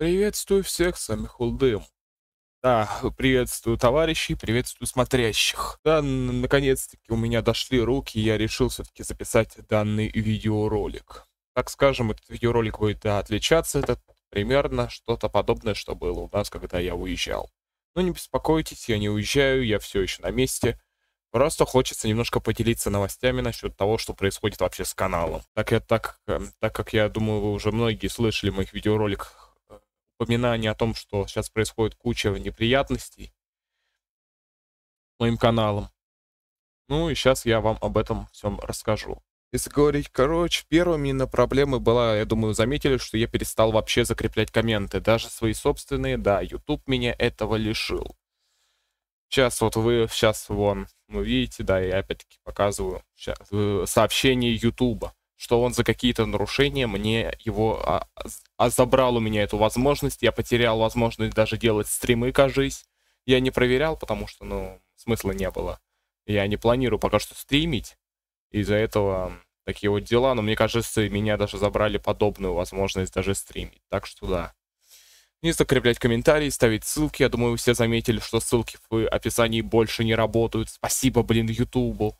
Приветствую всех, с вами Холдем. Да, приветствую товарищей, приветствую смотрящих. Да, наконец-таки у меня дошли руки, я решил все-таки записать данный видеоролик. Так скажем, этот видеоролик будет отличаться, это примерно что-то подобное, что было у нас, когда я уезжал. Но ну, не беспокойтесь, я не уезжаю, я все еще на месте. Просто хочется немножко поделиться новостями насчет того, что происходит вообще с каналом. Так, я, так, эм, так как я думаю, вы уже многие слышали в моих видеороликах упоминание о том, что сейчас происходит куча неприятностей моим каналом. Ну и сейчас я вам об этом всем расскажу. Если говорить, короче, первыми на проблемы была, я думаю, заметили, что я перестал вообще закреплять комменты, даже свои собственные, да, YouTube меня этого лишил. Сейчас вот вы, сейчас вон, вы ну, видите, да, я опять-таки показываю сейчас, э, сообщение YouTube что он за какие-то нарушения мне его а, а забрал у меня эту возможность, я потерял возможность даже делать стримы, кажись. Я не проверял, потому что, ну, смысла не было. Я не планирую пока что стримить, из-за этого такие вот дела, но мне кажется, меня даже забрали подобную возможность даже стримить, так что да. Не закреплять комментарии, ставить ссылки, я думаю, вы все заметили, что ссылки в описании больше не работают. Спасибо, блин, Ютубу.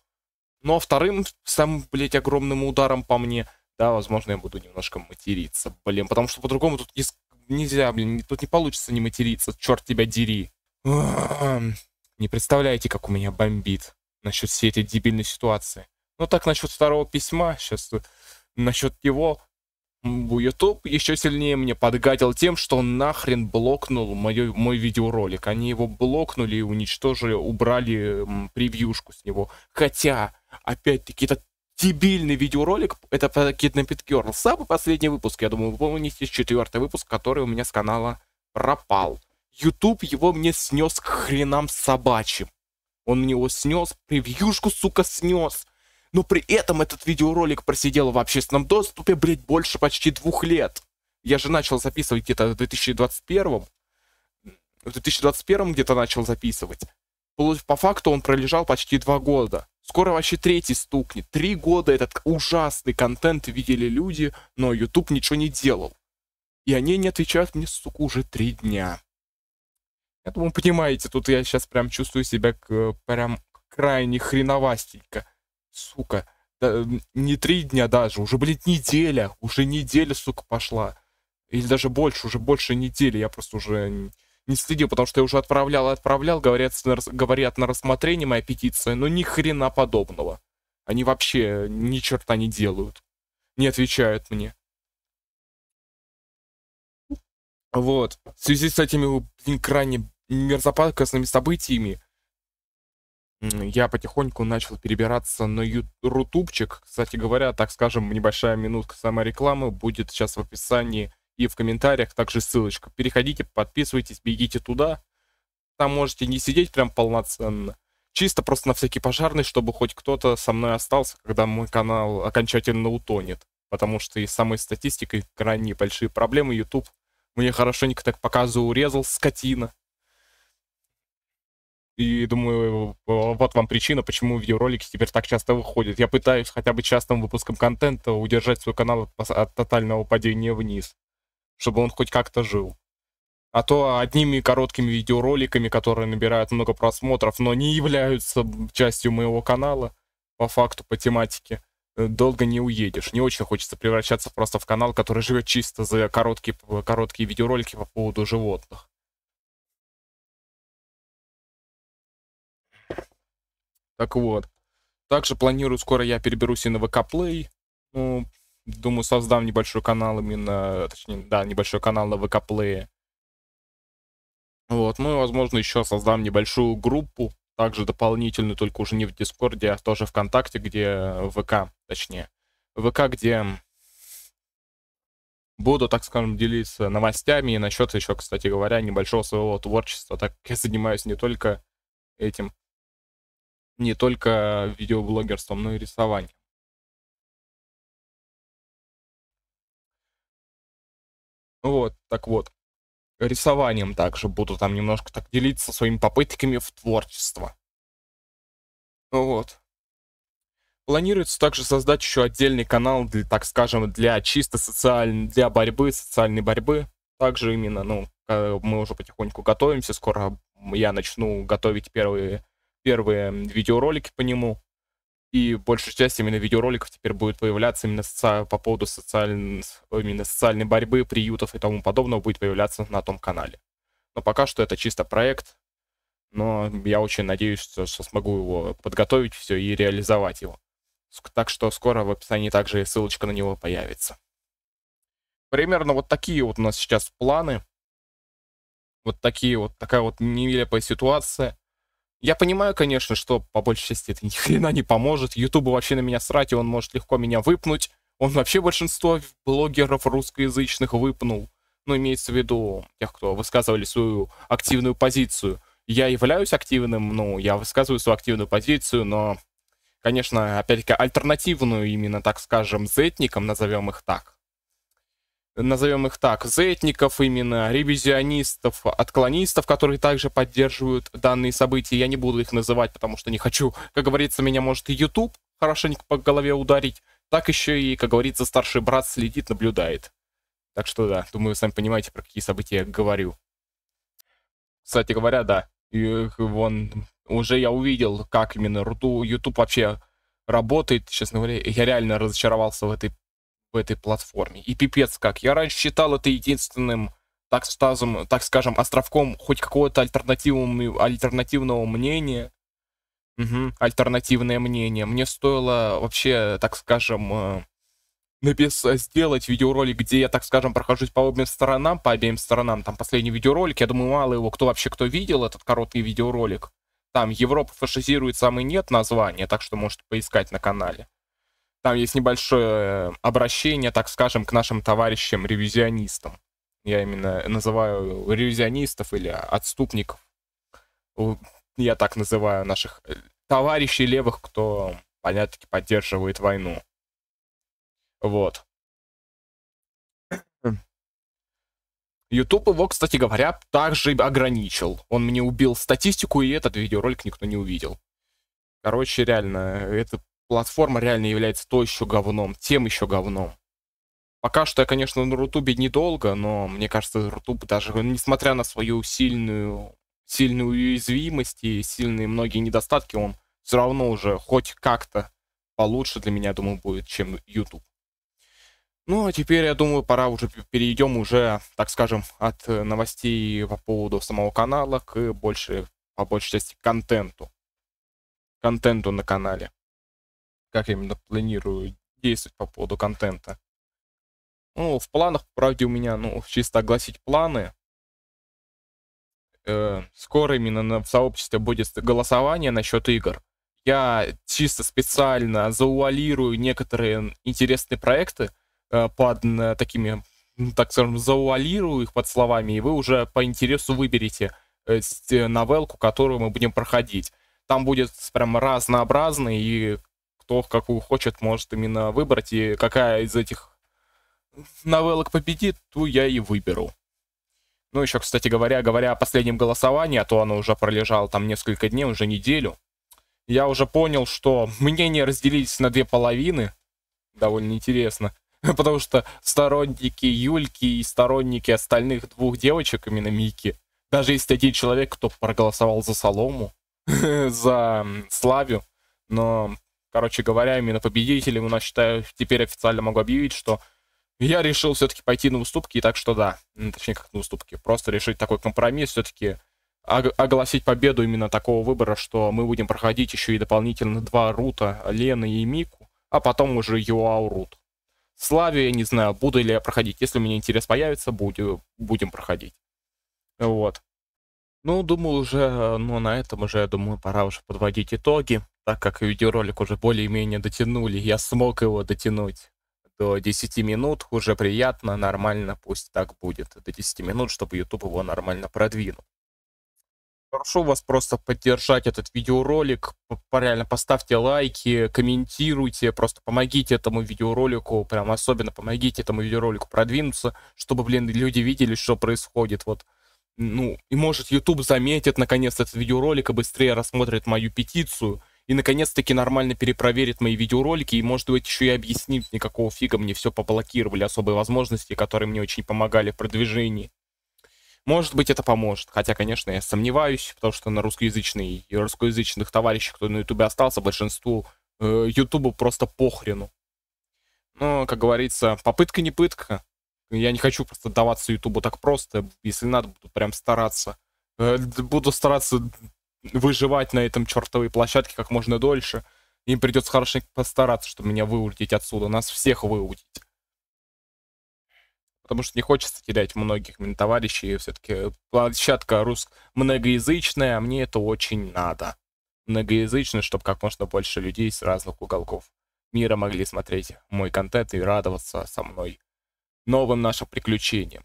Ну а вторым, самым, блядь, огромным ударом по мне, да, возможно, я буду немножко материться, блин, потому что по-другому тут не, нельзя, блин, тут не получится не материться, черт тебя дери. Не представляете, как у меня бомбит насчет всей этой дебильной ситуации. Ну так, насчет второго письма, сейчас э, насчет его, YouTube еще сильнее мне подгадил тем, что он нахрен блокнул мой, мой видеоролик. Они его блокнули уничтожили, убрали превьюшку с него. Хотя опять-таки, этот дебильный видеоролик, это про Kidnapped Girl, самый последний выпуск, я думаю, вы помните, четвертый выпуск, который у меня с канала пропал. YouTube его мне снес к хренам собачьим. Он мне его снес, превьюшку, сука, снес. Но при этом этот видеоролик просидел в общественном доступе, блядь, больше почти двух лет. Я же начал записывать где-то в 2021. В 2021 где-то начал записывать по факту он пролежал почти два года. Скоро вообще третий стукнет. Три года этот ужасный контент видели люди, но YouTube ничего не делал. И они не отвечают мне, сука, уже три дня. Я думаю, понимаете, тут я сейчас прям чувствую себя к, прям крайне хреновастенько. Сука, да, не три дня даже, уже, блин, неделя. Уже неделя, сука, пошла. Или даже больше, уже больше недели. Я просто уже не следил, потому что я уже отправлял и отправлял, говорят, говорят на рассмотрение моя петиция, но ни хрена подобного. Они вообще ни черта не делают. Не отвечают мне. Вот. В связи с этими, блин, крайне мерзопакостными событиями, я потихоньку начал перебираться на рутубчик. Кстати говоря, так скажем, небольшая минутка самой рекламы будет сейчас в описании и в комментариях также ссылочка. Переходите, подписывайтесь, бегите туда. Там можете не сидеть прям полноценно. Чисто просто на всякий пожарный, чтобы хоть кто-то со мной остался, когда мой канал окончательно утонет. Потому что и с самой статистикой крайне большие проблемы. YouTube мне хорошенько так показу урезал, скотина. И думаю, э, вот вам причина, почему видеоролики теперь так часто выходят. Я пытаюсь хотя бы частным выпуском контента удержать свой канал от, от тотального падения вниз чтобы он хоть как-то жил. А то одними короткими видеороликами, которые набирают много просмотров, но не являются частью моего канала, по факту, по тематике, э, долго не уедешь. Не очень хочется превращаться просто в канал, который живет чисто за короткие, короткие видеоролики по поводу животных. Так вот. Также планирую, скоро я переберусь и на ВК Play. Ну, думаю, создам небольшой канал именно, точнее, да, небольшой канал на ВК Плее. Вот, ну и, возможно, еще создам небольшую группу, также дополнительную, только уже не в Дискорде, а тоже ВКонтакте, где э, ВК, точнее. ВК, где буду, так скажем, делиться новостями и насчет еще, кстати говоря, небольшого своего творчества, так как я занимаюсь не только этим, не только видеоблогерством, но и рисованием. Ну вот, так вот. Рисованием также буду там немножко так делиться своими попытками в творчество. Ну вот. Планируется также создать еще отдельный канал, для, так скажем, для чисто социальной, для борьбы, социальной борьбы. Также именно, ну, мы уже потихоньку готовимся, скоро я начну готовить первые, первые видеоролики по нему и большая часть именно видеороликов теперь будет появляться именно соци... по поводу социаль... именно социальной борьбы, приютов и тому подобного будет появляться на том канале. Но пока что это чисто проект, но я очень надеюсь, что, что смогу его подготовить все и реализовать его. Так что скоро в описании также ссылочка на него появится. Примерно вот такие вот у нас сейчас планы. Вот такие вот, такая вот нелепая ситуация. Я понимаю, конечно, что по большей части это ни хрена не поможет. Ютубу вообще на меня срать, и он может легко меня выпнуть. Он вообще большинство блогеров русскоязычных выпнул. Ну, имеется в виду тех, кто высказывали свою активную позицию. Я являюсь активным, ну, я высказываю свою активную позицию, но, конечно, опять-таки, альтернативную именно, так скажем, зетникам, назовем их так назовем их так, зетников именно, ревизионистов, отклонистов, которые также поддерживают данные события. Я не буду их называть, потому что не хочу, как говорится, меня может и YouTube хорошенько по голове ударить, так еще и, как говорится, старший брат следит, наблюдает. Так что да, думаю, вы сами понимаете, про какие события я говорю. Кстати говоря, да, и, вон, уже я увидел, как именно YouTube вообще работает. Честно говоря, я реально разочаровался в этой в этой платформе. И пипец как. Я раньше считал это единственным, так, стазом, так скажем, островком хоть какого-то альтернативного, альтернативного мнения. Угу, альтернативное мнение. Мне стоило вообще, так скажем, э, написать, сделать видеоролик, где я, так скажем, прохожусь по обеим сторонам, по обеим сторонам, там последний видеоролик, я думаю, мало его, кто вообще, кто видел этот короткий видеоролик. Там Европа фашизирует, самый нет название, так что можете поискать на канале. Там есть небольшое э, обращение, так скажем, к нашим товарищам-ревизионистам. Я именно называю ревизионистов или отступников. Я так называю наших э, товарищей левых, кто, понятно поддерживает войну. Вот. YouTube его, кстати говоря, также ограничил. Он мне убил статистику, и этот видеоролик никто не увидел. Короче, реально, это платформа реально является то еще говном, тем еще говном. Пока что я, конечно, на Рутубе недолго, но мне кажется, Рутуб даже, несмотря на свою сильную, сильную уязвимость и сильные многие недостатки, он все равно уже хоть как-то получше для меня, думаю, будет, чем YouTube. Ну, а теперь, я думаю, пора уже перейдем уже, так скажем, от э, новостей по поводу самого канала к больше, по большей части, контенту. Контенту на канале как именно планирую действовать по поводу контента. Ну, в планах, правде, у меня, ну, чисто огласить планы. Э, скоро именно в сообществе будет голосование насчет игр. Я чисто специально зауалирую некоторые интересные проекты э, под э, такими, ну, так скажем, зауалирую их под словами, и вы уже по интересу выберете э, э новелку, которую мы будем проходить. Там будет прям разнообразный и кто какую хочет, может именно выбрать, и какая из этих новеллок победит, ту я и выберу. Ну, еще, кстати говоря, говоря о последнем голосовании, а то оно уже пролежало там несколько дней, уже неделю, я уже понял, что мнения разделились на две половины. Довольно интересно. Потому что сторонники Юльки и сторонники остальных двух девочек, именно Мики, даже есть один человек, кто проголосовал за Солому, за Славию но Короче говоря, именно победителем у нас, считаю, теперь официально могу объявить, что я решил все-таки пойти на уступки, так что да, точнее как на уступки, просто решить такой компромисс, все-таки огласить победу именно такого выбора, что мы будем проходить еще и дополнительно два рута, Лена и Мику, а потом уже ЮАУ рут. Славе, я не знаю, буду ли я проходить. Если у меня интерес появится, буду, будем проходить. Вот. Ну, думаю, уже, ну, на этом уже, я думаю, пора уже подводить итоги так как видеоролик уже более-менее дотянули, я смог его дотянуть до 10 минут, уже приятно, нормально, пусть так будет, до 10 минут, чтобы YouTube его нормально продвинул. Прошу вас просто поддержать этот видеоролик, реально поставьте лайки, комментируйте, просто помогите этому видеоролику, прям особенно помогите этому видеоролику продвинуться, чтобы, блин, люди видели, что происходит, вот ну, и может YouTube заметит наконец этот видеоролик и быстрее рассмотрит мою петицию, и наконец-таки нормально перепроверит мои видеоролики и, может быть, еще и объяснит мне, какого фига мне все поблокировали, особые возможности, которые мне очень помогали в продвижении. Может быть, это поможет. Хотя, конечно, я сомневаюсь, потому что на русскоязычный и русскоязычных товарищей, кто на Ютубе остался, большинству э, Ютубу э, просто похрену. Но, как говорится, попытка не пытка. Я не хочу просто даваться Ютубу так просто. Если надо, буду прям стараться. Э, буду стараться выживать на этом чертовой площадке как можно дольше. Им придется хорошенько постараться, чтобы меня выудить отсюда, нас всех выудить. Потому что не хочется терять многих товарищей. Все-таки площадка рус... многоязычная, а мне это очень надо. Многоязычная, чтобы как можно больше людей с разных уголков мира могли смотреть мой контент и радоваться со мной новым нашим приключениям.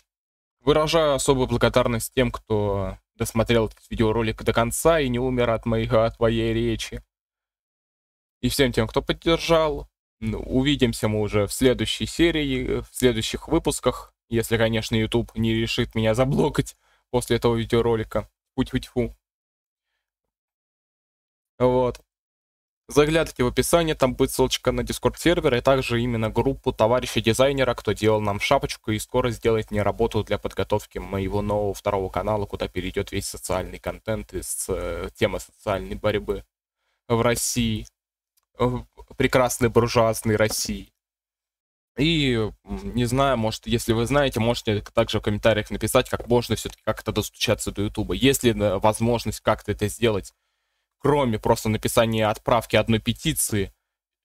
Выражаю особую благодарность тем, кто досмотрел этот видеоролик до конца и не умер от моих, от твоей речи. И всем тем, кто поддержал, ну, увидимся мы уже в следующей серии, в следующих выпусках, если, конечно, YouTube не решит меня заблокать после этого видеоролика. Путь тьфу тьфу Вот. Заглядывайте в описание, там будет ссылочка на дискорд сервер и также именно группу товарища дизайнера, кто делал нам шапочку и скоро сделает мне работу для подготовки моего нового второго канала, куда перейдет весь социальный контент из э, темы социальной борьбы в России, в прекрасной буржуазной России. И, не знаю, может, если вы знаете, можете также в комментариях написать, как можно все-таки как-то достучаться до Ютуба. Если э, возможность как-то это сделать кроме просто написания отправки одной петиции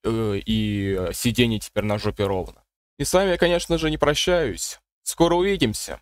э, и э, сидения теперь на жопе ровно. И с вами я, конечно же, не прощаюсь. Скоро увидимся.